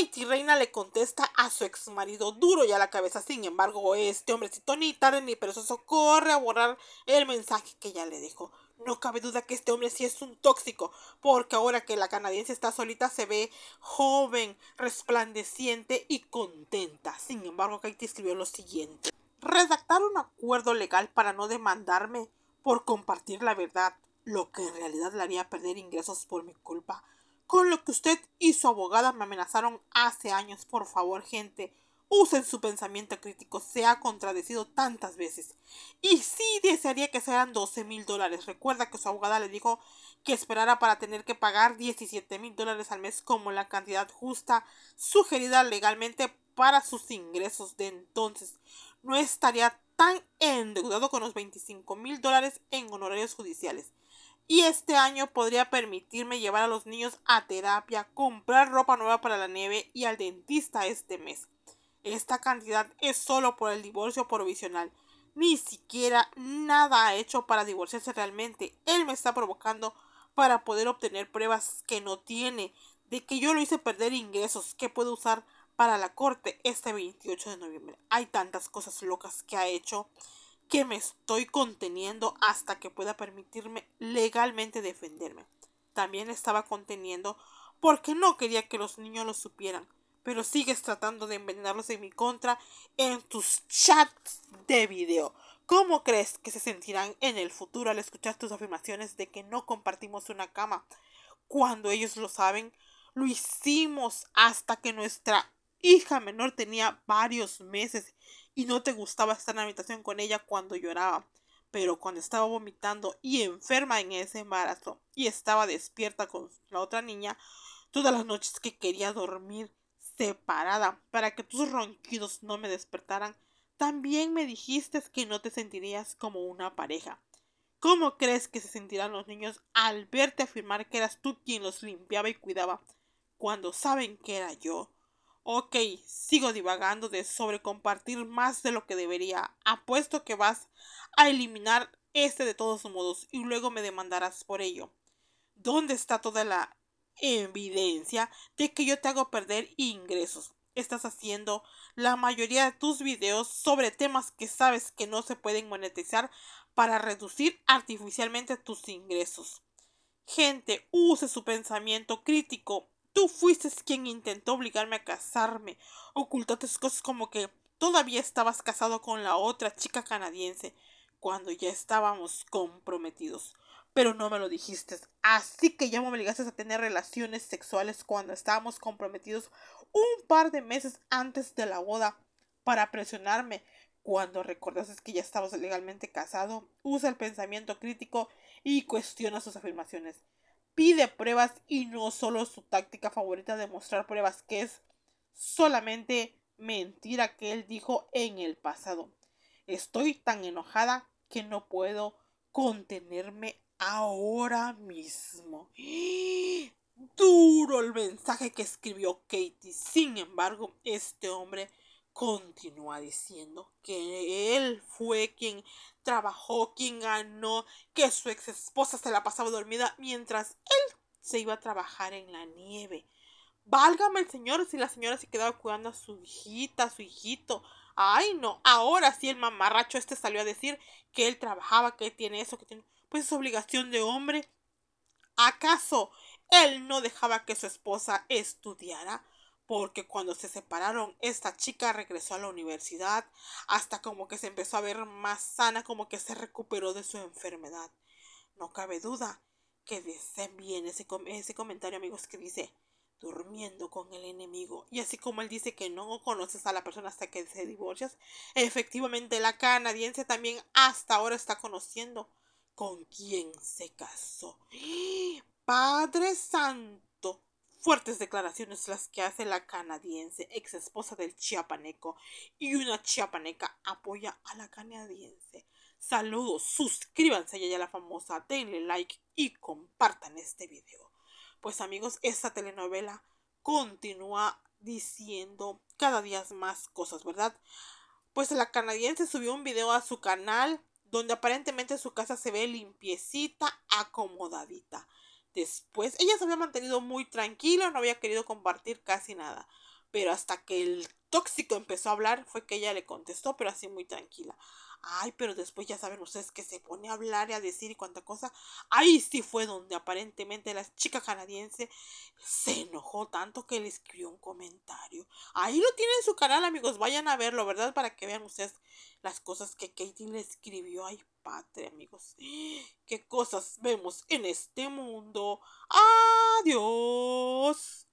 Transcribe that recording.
Katie Reina le contesta a su ex marido duro y a la cabeza. Sin embargo, este hombrecito ni tarde ni perezoso corre a borrar el mensaje que ya le dejó. No cabe duda que este hombre sí es un tóxico, porque ahora que la canadiense está solita se ve joven, resplandeciente y contenta. Sin embargo, Katie escribió lo siguiente. Redactar un acuerdo legal para no demandarme por compartir la verdad, lo que en realidad le haría perder ingresos por mi culpa con lo que usted y su abogada me amenazaron hace años. Por favor, gente, usen su pensamiento crítico. Se ha contradecido tantas veces. Y sí desearía que sean 12 mil dólares. Recuerda que su abogada le dijo que esperara para tener que pagar 17 mil dólares al mes como la cantidad justa sugerida legalmente para sus ingresos de entonces. No estaría tan endeudado con los 25 mil dólares en honorarios judiciales. Y este año podría permitirme llevar a los niños a terapia, comprar ropa nueva para la nieve y al dentista este mes. Esta cantidad es solo por el divorcio provisional. Ni siquiera nada ha hecho para divorciarse realmente. Él me está provocando para poder obtener pruebas que no tiene, de que yo lo hice perder ingresos que puedo usar para la corte este 28 de noviembre. Hay tantas cosas locas que ha hecho que me estoy conteniendo hasta que pueda permitirme legalmente defenderme. También estaba conteniendo porque no quería que los niños lo supieran, pero sigues tratando de envenenarlos en mi contra en tus chats de video. ¿Cómo crees que se sentirán en el futuro al escuchar tus afirmaciones de que no compartimos una cama? Cuando ellos lo saben, lo hicimos hasta que nuestra hija menor tenía varios meses y no te gustaba estar en la habitación con ella cuando lloraba. Pero cuando estaba vomitando y enferma en ese embarazo y estaba despierta con la otra niña, todas las noches que quería dormir separada para que tus ronquidos no me despertaran, también me dijiste que no te sentirías como una pareja. ¿Cómo crees que se sentirán los niños al verte afirmar que eras tú quien los limpiaba y cuidaba cuando saben que era yo? Ok, sigo divagando de sobre compartir más de lo que debería. Apuesto que vas a eliminar este de todos modos y luego me demandarás por ello. ¿Dónde está toda la evidencia de que yo te hago perder ingresos? Estás haciendo la mayoría de tus videos sobre temas que sabes que no se pueden monetizar para reducir artificialmente tus ingresos. Gente, use su pensamiento crítico Tú fuiste quien intentó obligarme a casarme. Ocultaste cosas como que todavía estabas casado con la otra chica canadiense cuando ya estábamos comprometidos. Pero no me lo dijiste. Así que ya me obligaste a tener relaciones sexuales cuando estábamos comprometidos un par de meses antes de la boda para presionarme. Cuando recordaste que ya estabas legalmente casado, usa el pensamiento crítico y cuestiona sus afirmaciones pide pruebas y no solo su táctica favorita de mostrar pruebas, que es solamente mentira que él dijo en el pasado. Estoy tan enojada que no puedo contenerme ahora mismo. Duro el mensaje que escribió Katie. Sin embargo, este hombre continúa diciendo que él fue quien trabajó, quien ganó, que su ex esposa se la pasaba dormida mientras él se iba a trabajar en la nieve. Válgame el señor si la señora se quedaba cuidando a su hijita, a su hijito. Ay, no, ahora sí el mamarracho este salió a decir que él trabajaba, que él tiene eso, que tiene. Pues es obligación de hombre. ¿Acaso él no dejaba que su esposa estudiara? porque cuando se separaron, esta chica regresó a la universidad, hasta como que se empezó a ver más sana, como que se recuperó de su enfermedad. No cabe duda que dice bien ese, ese comentario, amigos, que dice, durmiendo con el enemigo. Y así como él dice que no conoces a la persona hasta que se divorcias, efectivamente la canadiense también hasta ahora está conociendo con quién se casó. Padre Santo fuertes declaraciones las que hace la canadiense, ex esposa del chiapaneco, y una chiapaneca apoya a la canadiense. Saludos, suscríbanse a la famosa, denle like y compartan este video. Pues amigos, esta telenovela continúa diciendo cada día más cosas, ¿verdad? Pues la canadiense subió un video a su canal donde aparentemente su casa se ve limpiecita, acomodadita. Después, ella se había mantenido muy tranquila, no había querido compartir casi nada. Pero hasta que el tóxico empezó a hablar, fue que ella le contestó, pero así muy tranquila. Ay, pero después ya saben ustedes que se pone a hablar y a decir y cuánta cosa. Ahí sí fue donde aparentemente la chica canadiense se enojó tanto que le escribió un comentario. Ahí lo tiene en su canal, amigos. Vayan a verlo, ¿verdad? Para que vean ustedes las cosas que Katie le escribió. Ay, padre, amigos. ¿Qué cosas vemos en este mundo? Adiós.